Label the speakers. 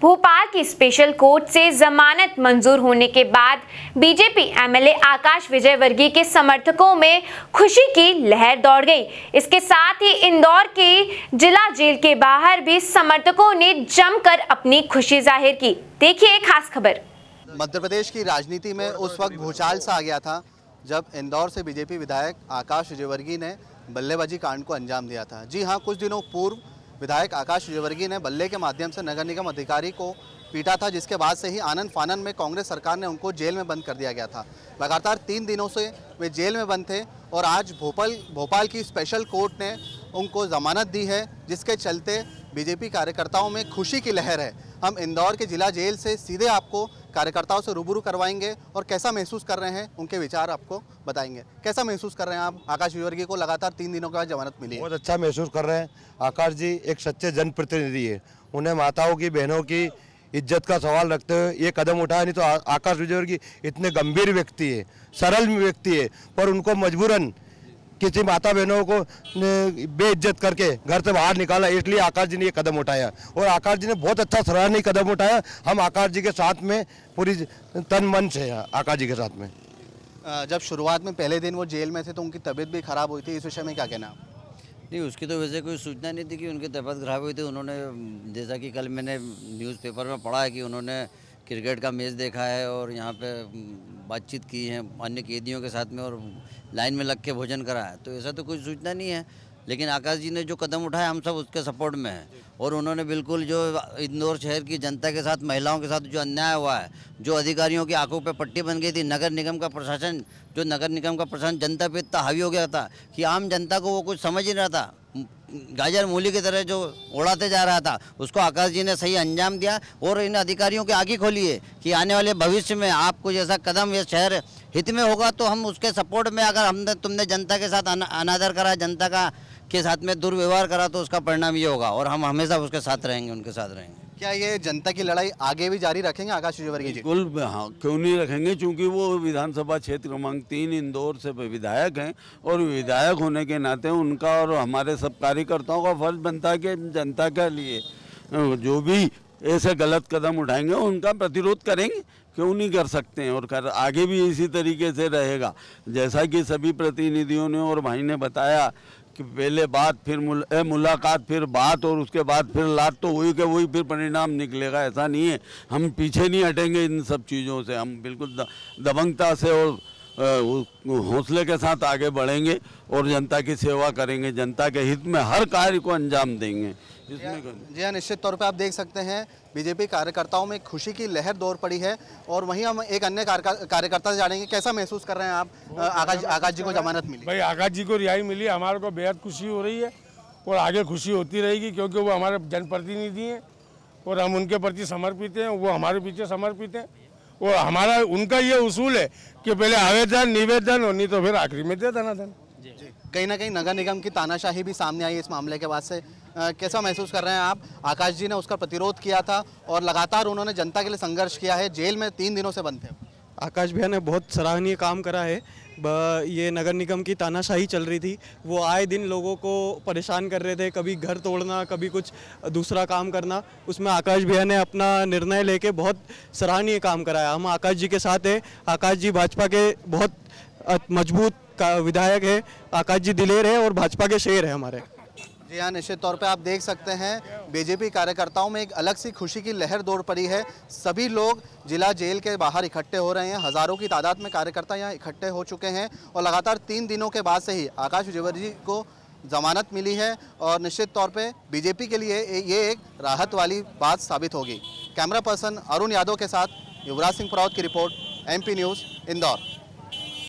Speaker 1: भोपाल की special court से जमानत मंजूर होने के बाद बीजेपी एमएलए आकाश विजयवर्गीय के समर्थकों में खुशी की लहर दौड़ गई इसके साथ ही इंदौर के जिला जेल के बाहर भी समर्थकों ने जमकर अपनी खुशी जाहिर की देखिए एक खास खबर
Speaker 2: मध्य प्रदेश की राजनीति में उस वक्त भूचाल सा आ गया था जब इंदौर से बीजेपी विधायक आकाश विजयवर्गीय ने बल्लेबाजी कांड को अंजाम दिया था जी हाँ कुछ दिनों पूर्व विधायक आकाश विजयवर्गीय ने बल्ले के माध्यम से नगर निगम अधिकारी को पीटा था जिसके बाद से ही आनंद फानंद में कांग्रेस सरकार ने उनको जेल में बंद कर दिया गया था लगातार तीन दिनों से वे जेल में बंद थे और आज भोपाल भोपाल की स्पेशल कोर्ट ने उनको जमानत दी है जिसके चलते बीजेपी कार्यकर्ताओं में खुशी की लहर है हम इंदौर के जिला जेल से सीधे आपको कार्यकर्ताओं से रूबरू करवाएंगे और कैसा महसूस कर रहे हैं उनके विचार आपको बताएंगे कैसा महसूस कर रहे हैं आप आकाश विवर्गी को लगातार तीन दिनों के बाद जमानत मिली बहुत अच्छा महसूस कर रहे हैं आकाश जी एक सच्चे जनप्रतिनिधि है उन्हें माताओं की बहनों की इज्जत का सवाल रखते हुए ये कदम उठाया नहीं तो आकाश विजयवर्गी इतने गंभीर व्यक्ति है सरल व्यक्ति है पर उनको मजबूरन किसी माता बहनों को बेइज्जत करके घर से बाहर निकाला इसलिए आकाश जी ने ये कदम उठाया और आकाश जी ने बहुत अच्छा सराहनीय कदम उठाया हम आकाश जी के साथ में पूरी तन मन से आकाश जी के साथ में जब शुरुआत में पहले दिन वो जेल में थे तो उनकी तबीयत भी खराब हुई थी इस विषय में क्या कहना
Speaker 1: नहीं उसकी तो वैसे कोई सूचना नहीं थी कि उनकी तबियत खराब हुई थी उन्होंने जैसा कि कल मैंने न्यूज़पेपर में पढ़ा है कि उन्होंने क्रिकेट का मैच देखा है और यहाँ पे बातचीत की है अन्य कैदियों के साथ में और लाइन में लग के भोजन करा है तो ऐसा तो कुछ सूचना नहीं है लेकिन आकाश जी ने जो कदम उठाया हम सब उसके सपोर्ट में हैं और उन्होंने बिल्कुल जो इंदौर शहर की जनता के साथ महिलाओं के साथ जो अन्याय हुआ है जो अधिकारियों की आंखों पर पट्टी बन गई थी नगर निगम का प्रशासन जो नगर निगम का प्रशासन जनता पे इतना हावी हो गया था कि आम जनता को वो कुछ समझ ही रहा था गाजर मूली की तरह जो उड़ाते जा रहा था उसको आकाश जी ने सही अंजाम दिया और इन अधिकारियों की आगे खोली है कि आने वाले भविष्य में आपको जैसा कदम या शहर हित में होगा तो हम उसके सपोर्ट में अगर हमने तुमने जनता के साथ अनादर करा जनता का के साथ में दुर्व्यवहार करा तो उसका परिणाम ये होगा और हम हमेशा उसके साथ रहेंगे उनके साथ रहेंगे क्या ये
Speaker 2: जनता की लड़ाई आगे भी जारी रखेंगे आकाश विजयवर्गीय जी
Speaker 1: बिल्कुल हाँ क्यों नहीं रखेंगे क्योंकि वो विधानसभा
Speaker 3: क्षेत्र क्रमांक तीन इंदौर से विधायक हैं और विधायक होने के नाते उनका और हमारे सब कार्यकर्ताओं का फर्ज बनता है कि जनता के लिए जो भी ऐसे गलत कदम उठाएंगे उनका प्रतिरोध करेंगे क्यों नहीं कर सकते हैं और कर आगे भी इसी तरीके से रहेगा जैसा कि सभी प्रतिनिधियों ने और भाई ने बताया कि पहले बात फिर मुल, ए, मुलाकात फिर बात और उसके बाद फिर लात तो हुई के वही फिर परिणाम निकलेगा ऐसा नहीं है हम पीछे नहीं हटेंगे इन सब चीज़ों से हम बिल्कुल दबंगता से और हौसले के साथ आगे बढ़ेंगे और जनता की सेवा करेंगे जनता के हित में हर कार्य को अंजाम देंगे
Speaker 2: जी हाँ निश्चित तौर पर आप देख सकते हैं बीजेपी कार्यकर्ताओं में खुशी की लहर दौड़ पड़ी है और वहीं हम एक अन्य कार्यकर्ता से जानेंगे कैसा महसूस कर रहे हैं आप आकाश आकाश जी को जमानत मिली भाई आकाश जी को रिहाई मिली हमारे को बेहद खुशी हो रही
Speaker 3: है और आगे खुशी होती रहेगी क्योंकि वो हमारे जनप्रतिनिधि हैं और हम उनके प्रति समर्पित
Speaker 2: हैं वो हमारे पीछे समर्पित हैं
Speaker 3: वो हमारा उनका ये उसूल है कि पहले आवेदन निवेदन और नहीं तो फिर आखिरी में दे देना धन
Speaker 2: कहीं ना कहीं नगर निगम की तानाशाही भी सामने आई इस मामले के बाद से आ, कैसा महसूस कर रहे हैं आप आकाश जी ने उसका प्रतिरोध किया था और लगातार उन्होंने जनता के लिए संघर्ष किया है जेल में तीन दिनों से बंद थे आकाश भैया ने बहुत सराहनीय काम करा है ये नगर निगम की तानाशाही चल रही थी वो आए दिन लोगों को परेशान कर रहे थे कभी घर तोड़ना कभी कुछ दूसरा काम करना उसमें आकाश भैया ने अपना निर्णय लेके बहुत सराहनीय काम कराया हम आकाश जी के साथ हैं आकाश जी भाजपा के बहुत मजबूत विधायक है आकाश जी दिलेर है और भाजपा के शेर है हमारे जी हाँ निश्चित तौर पे आप देख सकते हैं बीजेपी कार्यकर्ताओं में एक अलग सी खुशी की लहर दौड़ पड़ी है सभी लोग जिला जेल के बाहर इकट्ठे हो रहे हैं हज़ारों की तादाद में कार्यकर्ता यहाँ इकट्ठे हो चुके हैं और लगातार तीन दिनों के बाद से ही आकाश विजयवर जी को जमानत मिली है और निश्चित तौर पर बीजेपी के लिए ये एक राहत वाली बात साबित होगी कैमरा पर्सन अरुण यादव के साथ युवराज सिंह परावत की रिपोर्ट एम न्यूज़ इंदौर